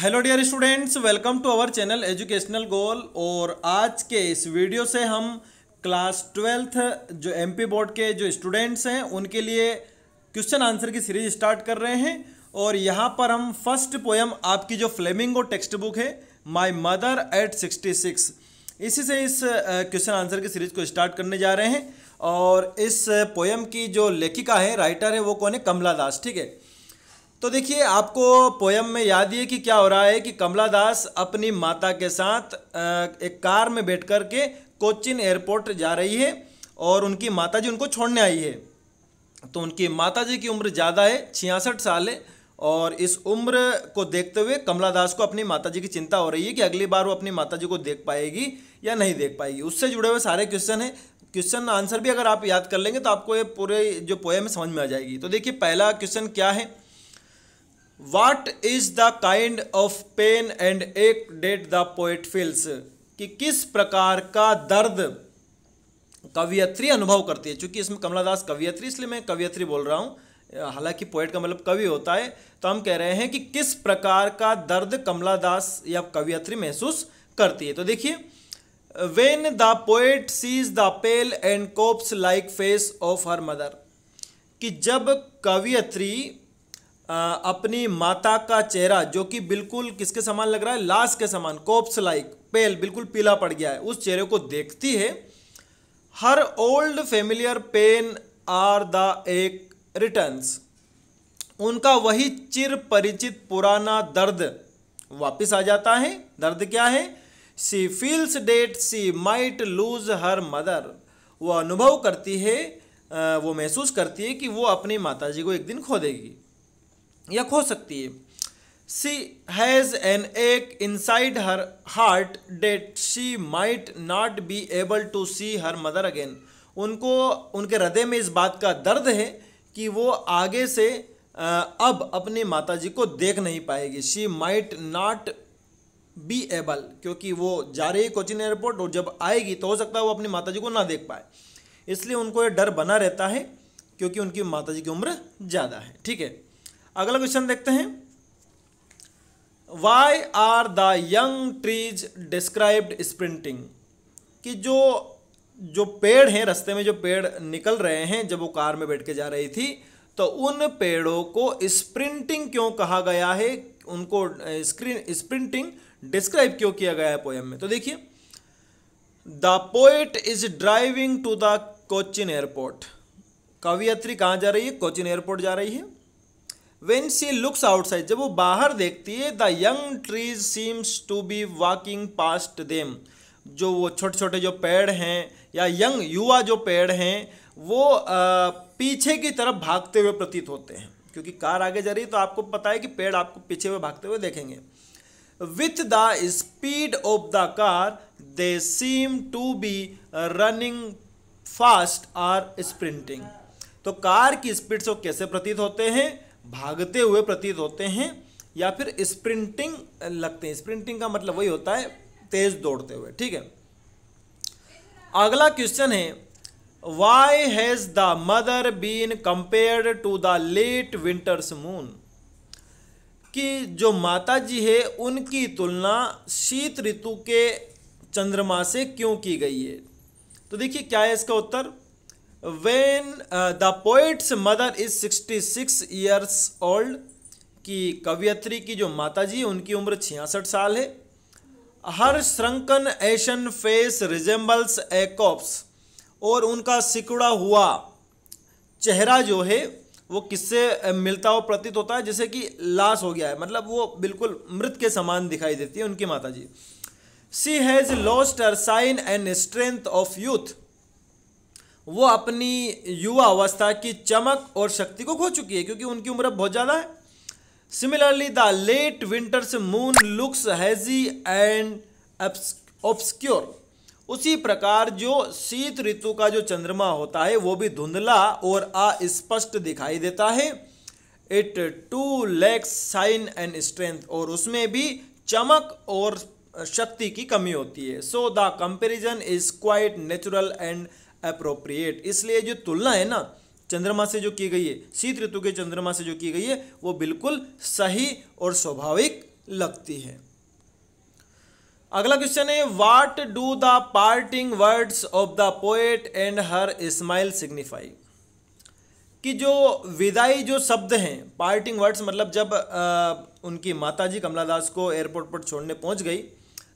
hello dear students welcome to our channel educational goal और आज के इस वीडियो से हम क्लास ट्वेल्थ जो एमपी बोर्ड के जो स्टूडेंट्स हैं उनके लिए क्वेश्चन आंसर की सीरीज स्टार्ट कर रहे हैं और यहाँ पर हम फर्स्ट पोयम आपकी जो फ्लेमिंगो टेक्स्ट बुक है my mother at sixty six इसी से इस क्वेश्चन आंसर की सीरीज को स्टार्ट करने जा रहे हैं और इस पोयम की जो लेखिका है राइटर है वो कौन है कमला दास ठीक है तो देखिए आपको पोयम में याद ये कि क्या हो रहा है कि कमला दास अपनी माता के साथ एक कार में बैठ कर के कोचिन एयरपोर्ट जा रही है और उनकी माता जी उनको छोड़ने आई है तो उनकी माता जी की उम्र ज़्यादा है छियासठ साल है और इस उम्र को देखते हुए कमला दास को अपनी माता जी की चिंता हो रही है कि अगली बार वो अपनी माता जी को देख पाएगी या नहीं देख पाएगी उससे जुड़े हुए सारे क्वेश्चन हैं क्वेश्चन आंसर भी अगर आप याद कर लेंगे तो आपको ये पूरे जो पोएम है समझ में आ जाएगी तो देखिए पहला क्वेश्चन क्या है what is the kind of pain and ache that the poet feels कि किस प्रकार का दर्द कवियत्री अनुभव करती है चूंकि इसमें कमला दास कवियत्री इसलिए मैं कवियत्री बोल रहा हूँ हालांकि पोएट का मतलब कवि होता है तो हम कह रहे हैं कि किस प्रकार का दर्द कमला दास या कवियत्री महसूस करती है तो देखिए when the poet sees the pale and corpse like face of her mother कि जब कवियत्री अपनी माता का चेहरा जो कि बिल्कुल किसके समान लग रहा है लाश के समान कोप्स लाइक पेल बिल्कुल पीला पड़ गया है उस चेहरे को देखती है her old familiar pain or the ache returns उनका वही चिर परिचित पुराना दर्द वापस आ जाता है दर्द क्या है she feels that she might lose her mother वो अनुभव करती है वो महसूस करती है कि वो अपनी माताजी को एक दिन खो देगी या खो सकती है she has an ache inside her heart that she might not be able to see her mother again उनको उनके हृदय में इस बात का दर्द है कि वो आगे से अब अपनी माता जी को देख नहीं पाएगी she might not be able क्योंकि वो जा रही है कोचिन एयरपोर्ट और जब आएगी तो हो सकता है वो अपनी माता जी को ना देख पाए इसलिए उनको ये डर बना रहता है क्योंकि उनकी माता जी की उम्र ज़्यादा है ठीक है अगला क्वेश्चन देखते हैं why are the young trees described sprinting कि जो जो पेड़ हैं रास्ते में जो पेड़ निकल रहे हैं जब वो कार में बैठ के जा रही थी तो उन पेड़ों को स्प्रिंटिंग क्यों कहा गया है उनको स्क्रीन स्प्रिंटिंग डिस्क्राइब क्यों किया गया है पोएम में तो देखिए the poet is driving to the Cochin airport कवियत्री कहाँ जा रही है कोचिन एयरपोर्ट जा रही है वेन सी लुक्स आउटसाइड जब वो बाहर देखती है the young trees seems to be walking past them जो वो छोटे छोटे जो पेड़ हैं या यंग युवा जो पेड़ हैं वो आ, पीछे की तरफ भागते हुए प्रतीत होते हैं क्योंकि कार आगे जा रही है तो आपको पता है कि पेड़ आपको पीछे हुए भागते हुए देखेंगे with the speed of the car they seem to be running fast or sprinting तो कार की स्पीड से कैसे प्रतीत होते हैं भागते हुए प्रतीत होते हैं या फिर स्प्रिंटिंग लगते हैं स्प्रिंटिंग का मतलब वही होता है तेज दौड़ते हुए ठीक है अगला क्वेश्चन है why has the mother been compared to the late winter's moon कि जो माता जी है उनकी तुलना शीत ऋतु के चंद्रमा से क्यों की गई है तो देखिए क्या है इसका उत्तर when the poet's mother is 66 years old की कवियत्री की जो माताजी उनकी उम्र छियासठ साल है her shrunken ashen face resembles a corpse और उनका सिकुड़ा हुआ चेहरा जो है वो किससे मिलता हो प्रतीत होता है जैसे कि लाश हो गया है मतलब वो बिल्कुल मृत के समान दिखाई देती है उनकी माता जी she has lost her shine and strength of youth वो अपनी युवा अवस्था की चमक और शक्ति को खो चुकी है क्योंकि उनकी उम्र अब बहुत ज़्यादा है similarly the late winter's moon looks hazy and obscure उसी प्रकार जो शीत ऋतु का जो चंद्रमा होता है वो भी धुंधला और अस्पष्ट दिखाई देता है it too lacks shine and strength और उसमें भी चमक और शक्ति की कमी होती है so the comparison is quite natural and appropriate इसलिए जो तुलना है ना चंद्रमा से जो की गई है शीत ऋतु के चंद्रमा से जो की गई है वो बिल्कुल सही और स्वाभाविक लगती है अगला क्वेश्चन है what do the parting words of the poet and her smile signify कि जो विदाई जो शब्द हैं पार्टिंग वर्ड्स मतलब जब आ, उनकी माताजी कमलादास को एयरपोर्ट पर छोड़ने पहुंच गई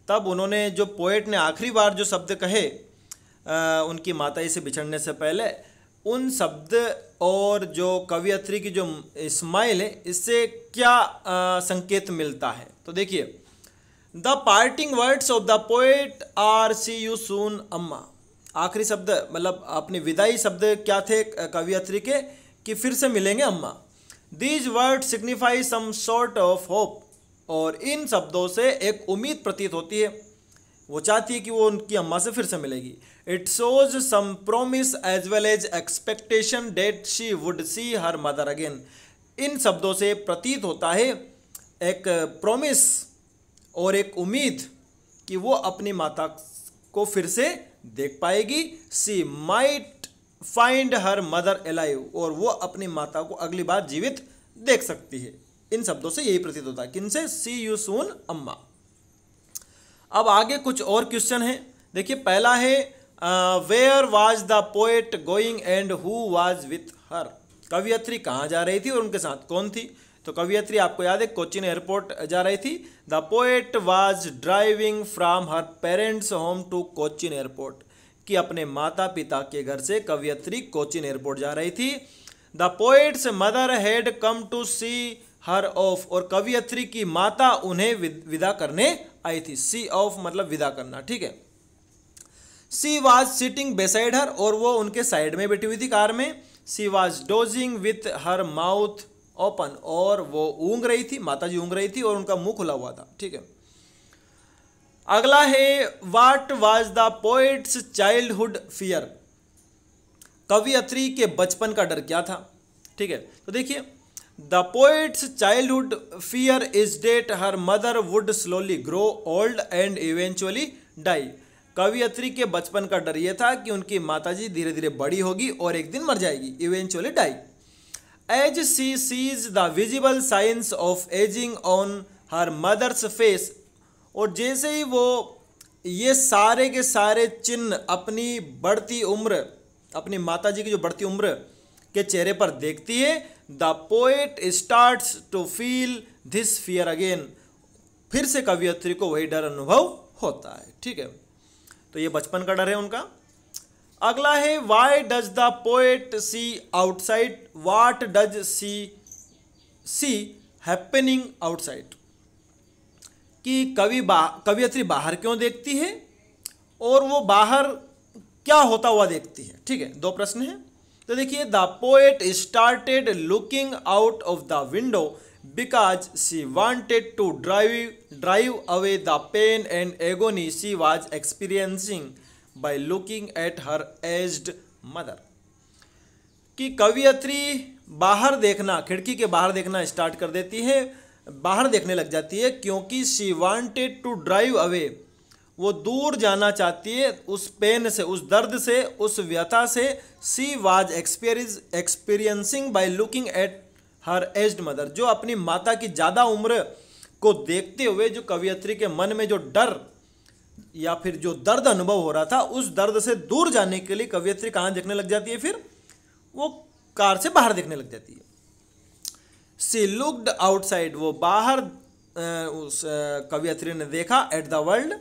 तब उन्होंने जो पोएट ने आखिरी बार जो शब्द कहे उनकी माता से बिछड़ने से पहले उन शब्द और जो कवियत्री की जो स्माइल है इससे क्या आ, संकेत मिलता है तो देखिए the parting words of the poet are see you soon Amma आखिरी शब्द मतलब अपने विदाई शब्द क्या थे कवियत्री के कि फिर से मिलेंगे अम्मा these word signify some sort of hope और इन शब्दों से एक उम्मीद प्रतीत होती है वो चाहती है कि वो उनकी अम्मा से फिर से मिलेगी it shows some promise as well as expectation that she would see her mother again इन शब्दों से प्रतीत होता है एक प्रोमिस और एक उम्मीद कि वो अपनी माता को फिर से देख पाएगी she might find her mother alive और वो अपनी माता को अगली बार जीवित देख सकती है इन शब्दों से यही प्रतीत होता है किनसे सी यू सून अम्मा अब आगे कुछ और क्वेश्चन है देखिए पहला है where was the poet going and who was with her कवियत्री कहाँ जा रही थी और उनके साथ कौन थी तो कवियत्री आपको याद है कोचिन एयरपोर्ट जा रही थी the poet was driving from her parents home to Cochin airport कि अपने माता पिता के घर से कवियत्री कोचिन एयरपोर्ट जा रही थी the poet's mother had come to see her off और कवियत्री की माता उन्हें विदा करने आई थी सी ऑफ मतलब विदा करना ठीक है she was sitting beside her और वो उनके साइड में बैठी हुई थी कार में she was dozing with her mouth open और वो ऊँग रही थी माता जी ऊँग रही थी और उनका मुंह खुला हुआ था ठीक है अगला है what was the poet's childhood fear कवियत्री के बचपन का डर क्या था ठीक है तो देखिए The childhood fear is that her mother would slowly grow old and eventually die कवियत्री के बचपन का डर यह था कि उनकी माताजी धीरे धीरे बड़ी होगी और एक दिन मर जाएगी eventually die as she sees the visible signs of ageing on her mother's face और जैसे ही वो ये सारे के सारे चिन्ह अपनी बढ़ती उम्र अपनी माताजी की जो बढ़ती उम्र के चेहरे पर देखती है the poet starts to feel this fear again फिर से कवियत्री को वही डर अनुभव होता है ठीक है तो ये बचपन का डर है उनका अगला है why does the poet see outside what does she see happening outside कि कवि बा कवियत्री बाहर क्यों देखती है और वो बाहर क्या होता हुआ देखती है ठीक है दो प्रश्न हैं तो देखिए the poet started looking out of the window because she wanted to drive drive away the pain and agony she was experiencing by looking at her aged mother कि कवियत्री बाहर देखना खिड़की के बाहर देखना स्टार्ट कर देती है बाहर देखने लग जाती है क्योंकि she wanted to drive away वो दूर जाना चाहती है उस पेन से उस दर्द से उस व्यथा से she was experience experiencing by looking at her aged mother जो अपनी माता की ज़्यादा उम्र को देखते हुए जो कवियत्री के मन में जो डर या फिर जो दर्द अनुभव हो रहा था उस दर्द से दूर जाने के लिए कवियत्री कहाँ देखने लग जाती है फिर वो कार से बाहर देखने लग जाती है सी लुकड आउटसाइड वो बाहर उस कवियत्री ने देखा at the world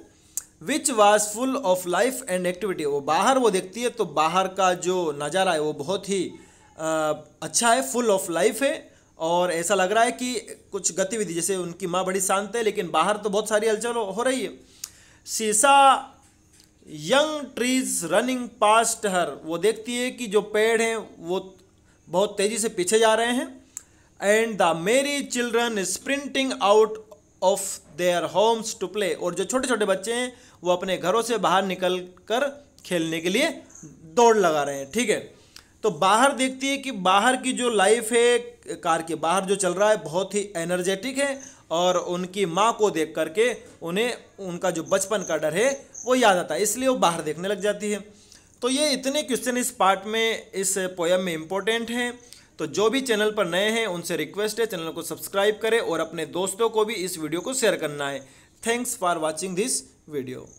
which was full of life and activity वो बाहर वो देखती है तो बाहर का जो नज़ारा है वो बहुत ही आ, अच्छा है फुल ऑफ लाइफ है और ऐसा लग रहा है कि कुछ गतिविधि जैसे उनकी माँ बड़ी शांत है लेकिन बाहर तो बहुत सारी हलचल हो रही है she saw young trees running past her वो देखती है कि जो पेड़ हैं वो बहुत तेज़ी से पीछे जा रहे हैं and the merry children sprinting out of their homes to play और जो छोटे छोटे बच्चे हैं वो अपने घरों से बाहर निकल कर खेलने के लिए दौड़ लगा रहे हैं ठीक है तो बाहर देखती है कि बाहर की जो लाइफ है कार के बाहर जो चल रहा है बहुत ही एनर्जेटिक है और उनकी माँ को देख करके उन्हें उनका जो बचपन का डर है वो याद आता है इसलिए वो बाहर देखने लग जाती है तो ये इतने क्वेश्चन इस पार्ट में इस पोयम में इम्पोर्टेंट हैं तो जो भी चैनल पर नए हैं उनसे रिक्वेस्ट है चैनल को सब्सक्राइब करें और अपने दोस्तों को भी इस वीडियो को शेयर करना है thanks for watching this video